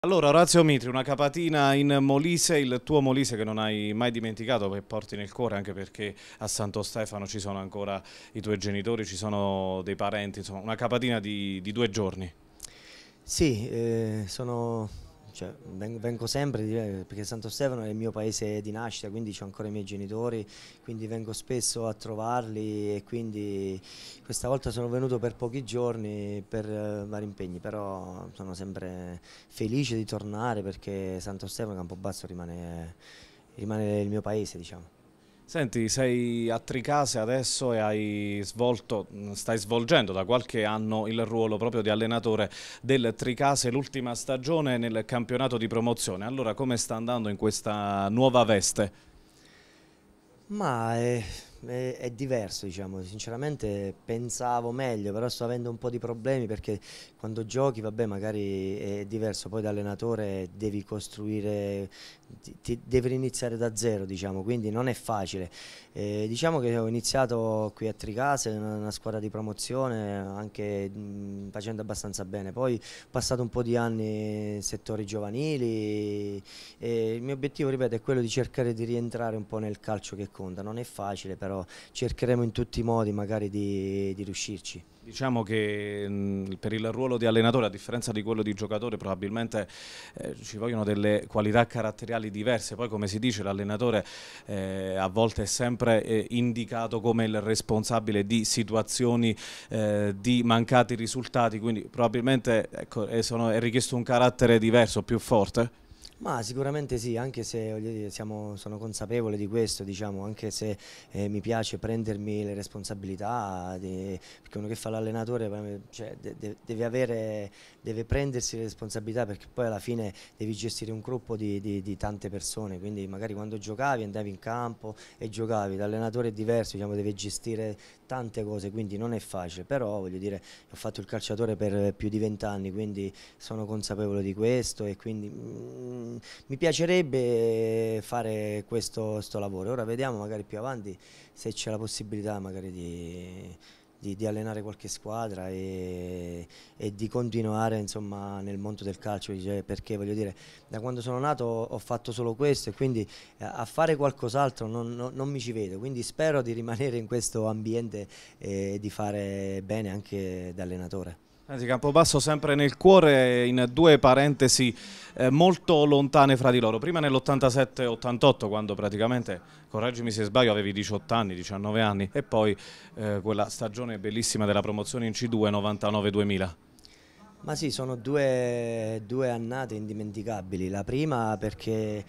Allora Orazio Mitri, una capatina in Molise, il tuo Molise che non hai mai dimenticato, che porti nel cuore anche perché a Santo Stefano ci sono ancora i tuoi genitori, ci sono dei parenti, insomma una capatina di, di due giorni. Sì, eh, sono cioè, vengo sempre perché Santo Stefano è il mio paese di nascita, quindi ho ancora i miei genitori, quindi vengo spesso a trovarli e quindi questa volta sono venuto per pochi giorni per eh, vari impegni, però sono sempre felice di tornare perché Santo Stefano Campobasso rimane, rimane il mio paese, diciamo. Senti, sei a Tricase adesso e hai svolto, stai svolgendo da qualche anno il ruolo proprio di allenatore del Tricase, l'ultima stagione nel campionato di promozione. Allora come sta andando in questa nuova veste? Ma eh, è, è, diverso diciamo, sinceramente pensavo meglio, però sto avendo un po' di problemi perché quando giochi vabbè magari è diverso, poi da allenatore devi costruire, ti, ti, devi iniziare da zero diciamo, quindi non è facile. Eh, diciamo che ho iniziato qui a Tricase, una, una squadra di promozione, anche mh, facendo abbastanza bene, poi ho passato un po' di anni in settori giovanili e il mio obiettivo ripeto è quello di cercare di rientrare un po' nel calcio che conta, non è facile però però cercheremo in tutti i modi magari di, di riuscirci. Diciamo che per il ruolo di allenatore, a differenza di quello di giocatore, probabilmente eh, ci vogliono delle qualità caratteriali diverse. Poi, come si dice, l'allenatore eh, a volte è sempre eh, indicato come il responsabile di situazioni eh, di mancati risultati, quindi probabilmente ecco, è, sono, è richiesto un carattere diverso, più forte. Ma sicuramente sì, anche se dire, siamo, sono consapevole di questo, diciamo, anche se eh, mi piace prendermi le responsabilità, di, perché uno che fa l'allenatore cioè, de, deve, avere, deve, prendersi le responsabilità perché poi alla fine devi gestire un gruppo di, di, di tante persone, quindi magari quando giocavi andavi in campo e giocavi, l'allenatore è diverso, diciamo, deve gestire tante cose, quindi non è facile, però voglio dire, ho fatto il calciatore per più di vent'anni, quindi sono consapevole di questo e quindi... Mm, mi piacerebbe fare questo, questo, lavoro, ora vediamo magari più avanti se c'è la possibilità magari di, di, di allenare qualche squadra e, e di continuare insomma, nel mondo del calcio, perché voglio dire, da quando sono nato ho fatto solo questo e quindi eh, a fare qualcos'altro non, non, non, mi ci vedo, quindi spero di rimanere in questo ambiente e di fare bene anche da allenatore. Anzi, Campobasso sempre nel cuore in due parentesi eh, molto lontane fra di loro. Prima nell'87-88 quando praticamente, correggimi se sbaglio, avevi 18 anni, 19 anni e poi eh, quella stagione bellissima della promozione in C2 99-2000. Ma sì, sono due, due annate indimenticabili. La prima perché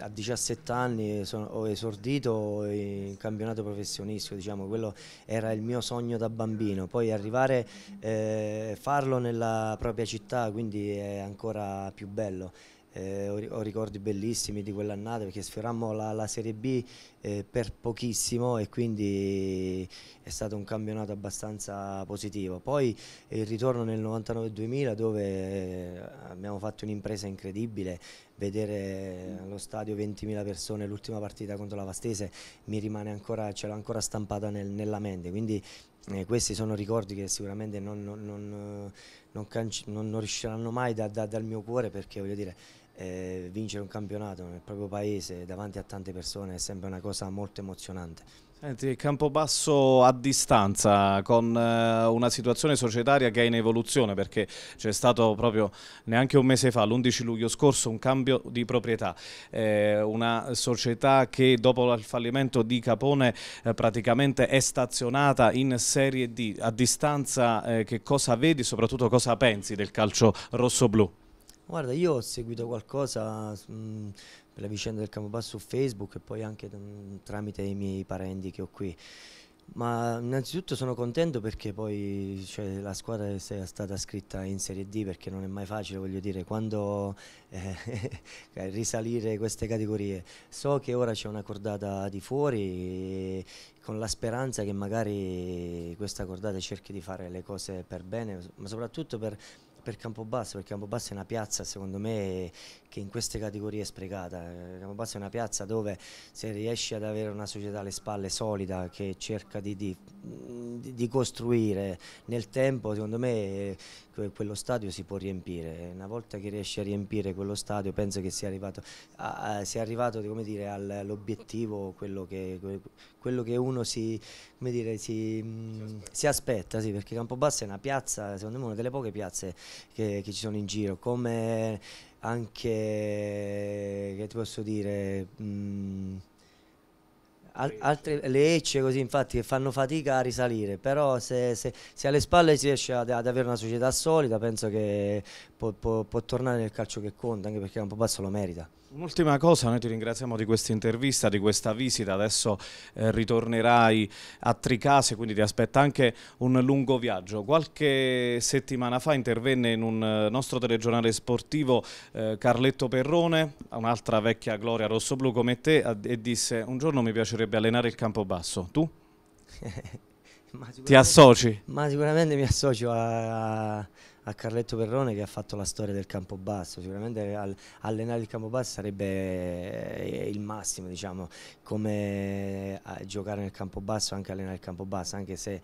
a 17 anni sono, ho esordito in campionato professionistico, diciamo, quello era il mio sogno da bambino, poi arrivare e eh, farlo nella propria città quindi è ancora più bello eh, ho ricordi bellissimi di quell'annata perché sfiorammo la, la Serie B eh, per pochissimo e quindi è stato un campionato abbastanza positivo. Poi il ritorno nel 99-2000 dove eh, abbiamo fatto un'impresa incredibile, vedere allo stadio 20.000 persone l'ultima partita contro la Vastese mi rimane ancora, ce l'ho ancora stampata nel, nella mente, quindi eh, questi sono ricordi che sicuramente non, non, eh, non, non riusciranno mai da, da, dal mio cuore perché voglio dire eh, vincere un campionato nel proprio paese davanti a tante persone è sempre una cosa molto emozionante. Senti, Campobasso a distanza con eh, una situazione societaria che è in evoluzione perché c'è stato proprio neanche un mese fa, l'11 luglio scorso, un cambio di proprietà. Eh, una società che dopo il fallimento di Capone eh, praticamente è stazionata in Serie D. A distanza che cosa vedi e soprattutto cosa pensi del calcio rosso-blu? Guarda, io ho seguito qualcosa mh, mm, per la vicenda del Camobasso su Facebook e poi anche mm, tramite i miei parenti che ho qui. Ma innanzitutto sono contento perché poi cioè, la squadra è stata scritta in Serie D perché non è mai facile, voglio dire, quando eh, eh, risalire queste categorie. So che ora c'è una cordata di fuori con la speranza che magari questa cordata cerchi di fare le cose per bene, ma soprattutto per per Campobasso, perché Campobasso è una piazza secondo me che in queste categorie è sprecata, eh, Campobasso è una piazza dove se riesci ad avere una società alle spalle solida che cerca di, di, di costruire nel tempo secondo me quello stadio si può riempire, una volta che riesci a riempire quello stadio penso che sia arrivato, all'obiettivo quello che quello che uno si, dire, si, si mm, aspetta, si aspetta sì, perché Campobasso è una piazza, secondo me una delle poche piazze che, che ci sono in giro, come anche, che ti posso dire... Mh, mm, al, altre, le ecce così infatti che fanno fatica a risalire, però se, se, se alle spalle si riesce ad, ad, avere una società solida penso che può, può, può, tornare nel calcio che conta, anche perché Basso lo merita. Un'ultima cosa, noi ti ringraziamo di questa intervista, di questa visita, adesso eh, ritornerai a Tricase, quindi ti aspetta anche un lungo viaggio. Qualche settimana fa intervenne in un eh, nostro telegiornale sportivo eh, Carletto Perrone, un'altra vecchia gloria rossoblu come te, e disse un giorno mi piacerebbe potrebbe allenare il campo basso. Tu? Ti associ? Ma sicuramente mi associo a, a, a, Carletto Perrone che ha fatto la storia del campo basso. Sicuramente al, allenare il campo basso sarebbe eh, il massimo, diciamo, come eh, giocare nel campo basso, anche allenare il campo basso, anche se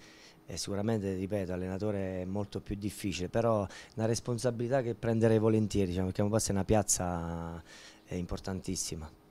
eh, sicuramente, ripeto, allenatore è molto più difficile, però una responsabilità che prenderei volentieri, diciamo, il campo basso è una piazza importantissima.